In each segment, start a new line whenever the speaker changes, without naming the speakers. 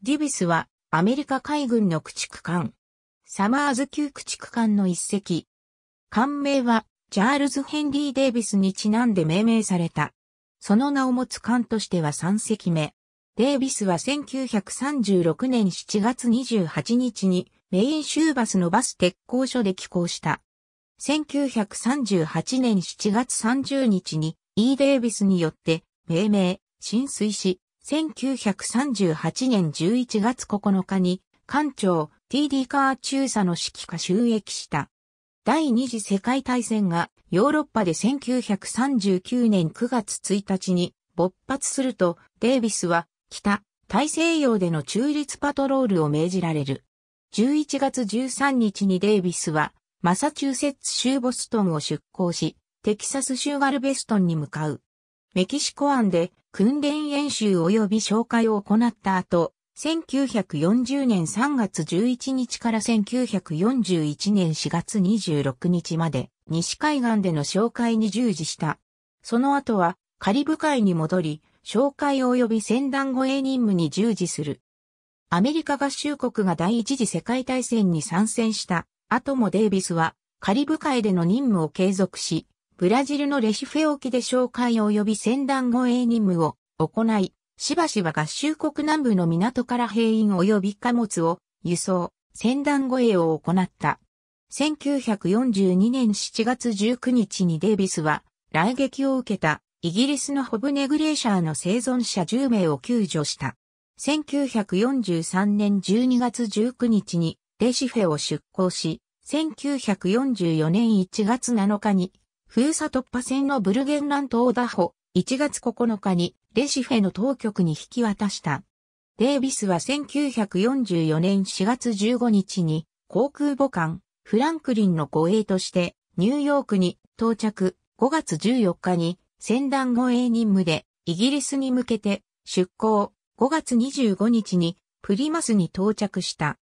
ディビスはアメリカ海軍の駆逐艦。サマーズ級駆逐艦の一隻。艦名はチャールズ・ヘンリー・デイビスにちなんで命名された。その名を持つ艦としては3隻目。デイビスは1936年7月28日にメイン州バスのバス鉄工所で寄港した。1938年7月30日に E デイビスによって命名、浸水し、1938年11月9日に、艦長 TD カー中佐の指揮下収益した。第二次世界大戦がヨーロッパで1939年9月1日に勃発すると、デイビスは北大西洋での中立パトロールを命じられる。11月13日にデイビスはマサチューセッツ州ボストンを出港し、テキサス州ガルベストンに向かう。メキシコ湾で訓練演習及び紹介を行った後、1940年3月11日から1941年4月26日まで西海岸での紹介に従事した。その後はカリブ海に戻り、紹介及び船団護衛任務に従事する。アメリカ合衆国が第一次世界大戦に参戦した後もデイビスはカリブ海での任務を継続し、ブラジルのレシフェ沖で紹介及び船団護衛任務を行い、しばしば合衆国南部の港から兵員及び貨物を輸送、船団護衛を行った。1942年7月19日にデイビスは来撃を受けたイギリスのホブネグレーシャーの生存者10名を救助した。1943年12月19日にレシフェを出港し、1944年1月7日に封鎖突破戦のブルゲンラン島打破、1月9日にレシフェの当局に引き渡した。デイビスは1944年4月15日に航空母艦フランクリンの護衛としてニューヨークに到着5月14日に船団護衛任務でイギリスに向けて出港5月25日にプリマスに到着した。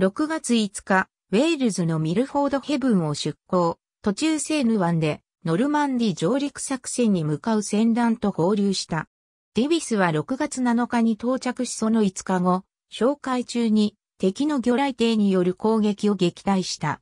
6月5日、ウェールズのミルフォードヘブンを出港、途中セーヌ湾でノルマンディ上陸作戦に向かう戦乱と合流した。ディビスは6月7日に到着しその5日後、紹介中に敵の魚雷艇による攻撃を撃退した。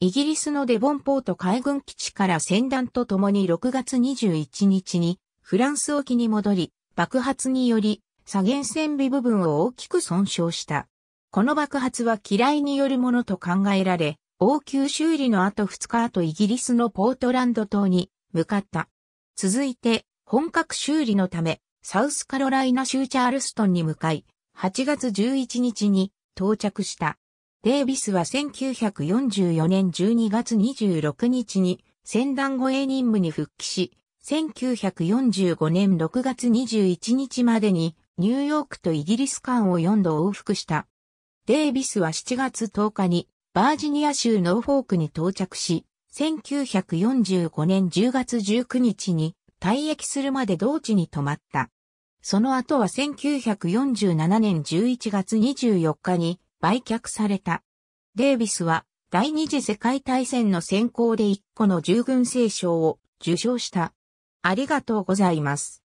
イギリスのデボンポート海軍基地から戦団と共に6月21日にフランス沖に戻り、爆発により左舷船尾部分を大きく損傷した。この爆発は嫌いによるものと考えられ、応急修理の後2日後イギリスのポートランド島に向かった。続いて、本格修理のため、サウスカロライナ州チャールストンに向かい、8月11日に到着した。デイビスは1944年12月26日に船団護衛任務に復帰し、1945年6月21日までにニューヨークとイギリス間を4度往復した。デイビスは7月10日にバージニア州ノーフォークに到着し、1945年10月19日に退役するまで同地に泊まった。その後は1947年11月24日に売却された。デイビスは第二次世界大戦の先行で1個の従軍聖賞を受賞した。ありがとうございます。